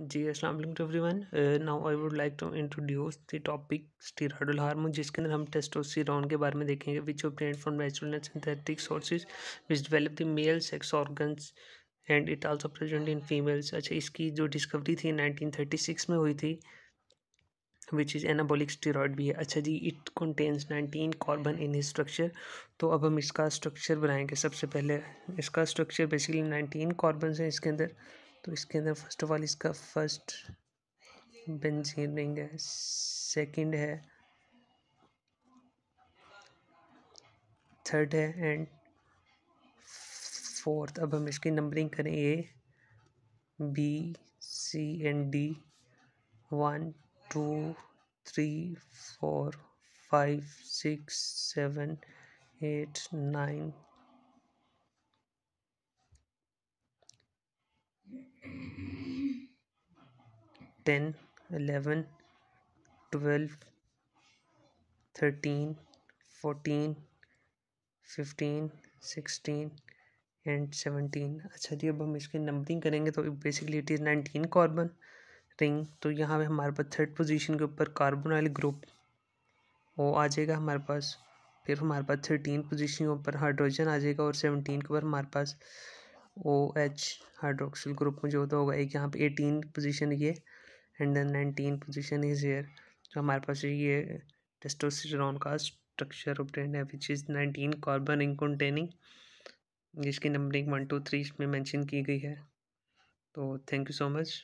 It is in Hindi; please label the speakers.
Speaker 1: जी वालेकुम to everyone now I would like to introduce the topic steroidal hormone जिसके अंदर हम टेस्टोस्टेरोन के बारे में देखेंगे which obtain from natural and synthetic sources which develop the male sex organs and it also present in females अच्छा इसकी जो डिस्कवरी थी नाइनटीन थर्टी सिक्स में हुई थी विच इज़ एनाबोलिक स्टीरॉयड भी है अच्छा जी it contains nineteen carbon in his structure तो अब हम इसका स्ट्रक्चर बनाएंगे सबसे पहले इसका स्ट्रक्चर बेसिकली नाइनटीन कार्बन है इसके अंदर तो इसके अंदर फर्स्ट ऑफ ऑल इसका फर्स्ट बेंजीन रिंग है सेकंड है थर्ड है एंड फोर्थ अब हम इसकी नंबरिंग करें A B C and D one two three four five six seven eight nine ten eleven twelve thirteen fourteen fifteen sixteen and seventeen अच्छा जी अब हम इसके नंबरिंग करेंगे तो basically it is nineteen carbon ring तो यहाँ पे हमारे पास थर्ड पोजीशन के ऊपर कार्बन वाले ग्रुप वो आ जाएगा हमारे पास फिर हमारे पास थर्टीन पोजीशन के ऊपर हाइड्रोजन आ जाएगा और सेवनटीन के ऊपर हमारे पास ओ एच हाइड्रोक्सिल ग्रुप में जो होता होगा एक यहाँ पे एटीन पोजीशन ये and then nineteen position is here हमारे पास ये टेस्टोस्टेरोन का स्ट्रक्चर ऑप्टेन है which is nineteen carbon in containing जिसकी नंबरिंग वन टू थ्री इसमें मेंशन की गई है तो थैंक यू सो मच